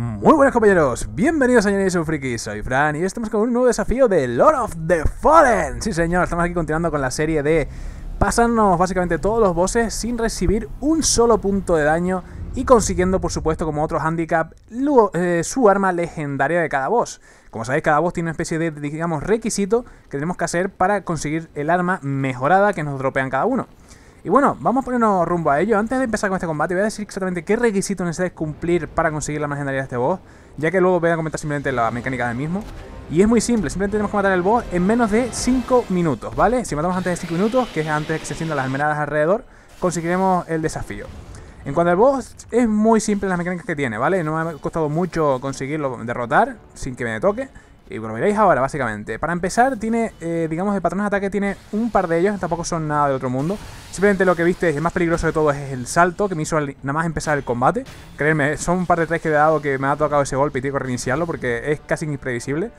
Muy buenas compañeros, bienvenidos a un friki, soy Fran y hoy estamos con un nuevo desafío de Lord of the Fallen Sí señor, estamos aquí continuando con la serie de pasarnos básicamente todos los bosses sin recibir un solo punto de daño y consiguiendo por supuesto como otro handicap eh, su arma legendaria de cada boss Como sabéis cada boss tiene una especie de digamos requisito que tenemos que hacer para conseguir el arma mejorada que nos dropean cada uno y bueno, vamos a ponernos rumbo a ello. Antes de empezar con este combate, voy a decir exactamente qué requisitos necesitas cumplir para conseguir la legendaria de este boss, ya que luego voy a comentar simplemente la mecánica del mismo. Y es muy simple, simplemente tenemos que matar al boss en menos de 5 minutos, ¿vale? Si matamos antes de 5 minutos, que es antes de que se sientan las almenadas alrededor, conseguiremos el desafío. En cuanto al boss, es muy simple las mecánicas que tiene, ¿vale? No me ha costado mucho conseguirlo derrotar sin que me toque. Y bueno, veréis ahora, básicamente. Para empezar, tiene, eh, digamos, de patrones de ataque tiene un par de ellos, tampoco son nada de otro mundo. Simplemente lo que viste, es el más peligroso de todos es el salto, que me hizo nada más empezar el combate. créeme son un par de tres que he dado que me ha tocado ese golpe y tengo que reiniciarlo porque es casi imprevisible.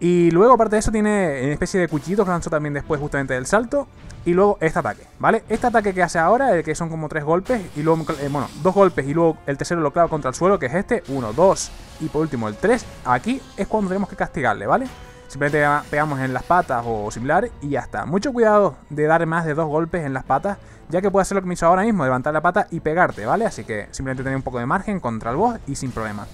Y luego, aparte de eso, tiene una especie de cuchillito que lanzó también después justamente del salto. Y luego este ataque, ¿vale? Este ataque que hace ahora, el que son como tres golpes, y luego, eh, bueno, dos golpes y luego el tercero lo clava contra el suelo, que es este, uno, dos, y por último el tres, aquí es cuando tenemos que castigarle, ¿vale? Simplemente pegamos en las patas o similar y ya está. Mucho cuidado de dar más de dos golpes en las patas, ya que puede hacer lo que me hizo ahora mismo, levantar la pata y pegarte, ¿vale? Así que simplemente tener un poco de margen contra el boss y sin problema.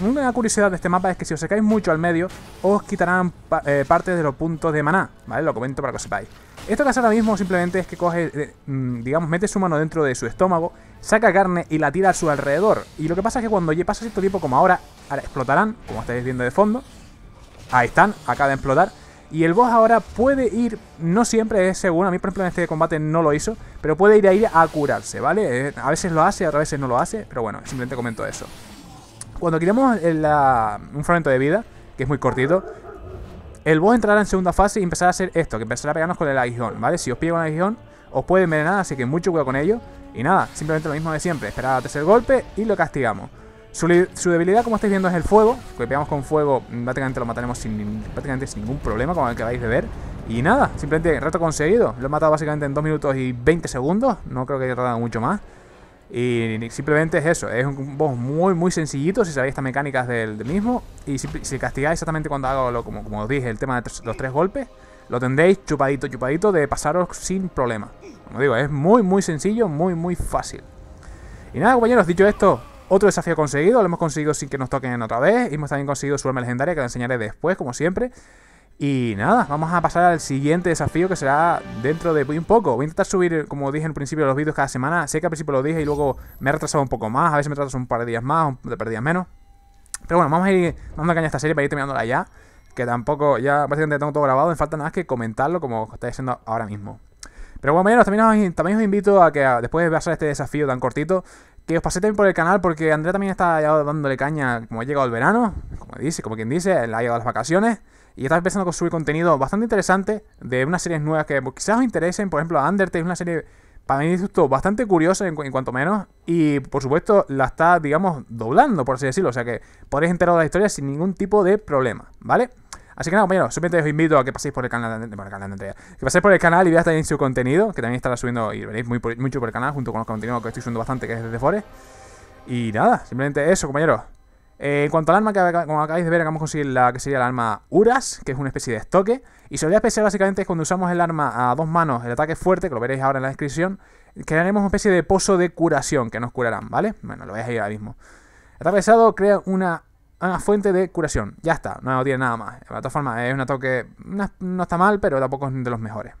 Una curiosidad de este mapa es que si os secáis mucho al medio, os quitarán eh, parte de los puntos de maná, ¿vale? Lo comento para que lo sepáis. Esto que hace ahora mismo simplemente es que coge, eh, mm, digamos, mete su mano dentro de su estómago, saca carne y la tira a su alrededor. Y lo que pasa es que cuando pasa cierto tiempo, como ahora, ahora explotarán, como estáis viendo de fondo. Ahí están, acaba de explotar. Y el boss ahora puede ir, no siempre es según a mí por ejemplo en este combate no lo hizo, pero puede ir a ir a curarse, ¿vale? Eh, a veces lo hace, a veces no lo hace, pero bueno, simplemente comento eso cuando quitemos eh, un fragmento de vida, que es muy cortito, el boss entrará en segunda fase y empezará a hacer esto, que empezará a pegarnos con el aguijón, ¿vale? Si os pide con el aguijón, os puede envenenar, así que mucho cuidado con ello. Y nada, simplemente lo mismo de siempre, esperar al tercer golpe y lo castigamos. Su, debilidad, como estáis viendo, es el fuego, que pegamos con fuego, mm, prácticamente lo mataremos sin, prácticamente sin ningún problema, como el que vais de ver. Y nada, simplemente reto conseguido, lo he matado básicamente en 2 minutos y 20 segundos, no creo que haya tardado mucho más. Y simplemente es eso, es un boss muy muy sencillito si sabéis estas mecánicas del, mismo. Y si, castigáis exactamente cuando hago, como, como os dije, el tema de los tres golpes, lo tendréis chupadito, chupadito de pasaros sin problema. Como digo, es muy muy sencillo, muy muy fácil. Y nada compañeros, dicho esto, otro desafío conseguido, lo hemos conseguido sin que nos toquen otra vez. Y hemos también conseguido su arma legendaria que os enseñaré después, como siempre. Y nada, vamos a pasar al siguiente desafío que será dentro de un poco. Voy a intentar subir, como dije en principio, los vídeos cada semana. Sé que al principio lo dije y luego me he retrasado un poco más. A veces me retraso un par de días más, un par de días menos. Pero bueno, vamos a ir dando caña a esta serie para ir terminándola ya. Que tampoco, ya básicamente tengo todo grabado. Me falta nada que comentarlo como estáis haciendo ahora mismo. Pero bueno, también también os invito a que después de pasar este desafío tan cortito, que os pasé también por el canal porque Andrea también está ya dándole caña, como ha llegado el verano, como dice, como quien dice, le ha llegado las vacaciones. Y está empezando a subir contenido bastante interesante de unas series nuevas que pues, quizás os interesen. Por ejemplo, Undertale es una serie, para mí, bastante curiosa en, cuanto menos. Y por supuesto, la está, digamos, doblando, por así decirlo. O sea que podréis enteraros de la historia sin ningún tipo de problema, ¿vale? Así que nada, compañeros, simplemente os invito a que paséis por el canal, canal de que paséis por el canal y veáis también su contenido, que también estará subiendo y veréis mucho por el canal, junto con los contenidos que estoy subiendo bastante, que es desde Forest. Y nada, simplemente eso, compañeros. Eh, en cuanto al arma, que, como acabáis de ver, acabamos de conseguir la que sería el arma Uras, que es una especie de estoque. Y su realidad especial básicamente es cuando usamos el arma a dos manos, el ataque fuerte, que lo veréis ahora en la descripción, crearemos una especie de pozo de curación que nos curarán, ¿vale? Bueno, lo veis ahí ahora mismo. El ataque pesado crea una una fuente de curación. Ya está, no, tiene nada más. De todas formas, es un ataque. No, está mal, pero tampoco es de los mejores.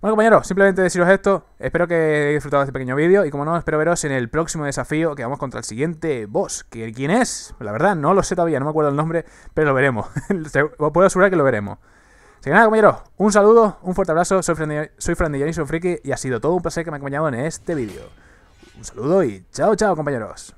Bueno, compañeros, simplemente deciros esto. Espero que hayáis disfrutado de este pequeño vídeo. Y como no, espero veros en el próximo desafío que vamos contra el siguiente boss. quién es, la verdad, no lo sé todavía, no me acuerdo el nombre, pero lo veremos. Os puedo asegurar que lo veremos. Así que nada, compañeros, un saludo, un fuerte abrazo. Soy Fran de, soy Friki y ha sido todo un placer que me ha acompañado en este vídeo. Un saludo y chao, chao, compañeros.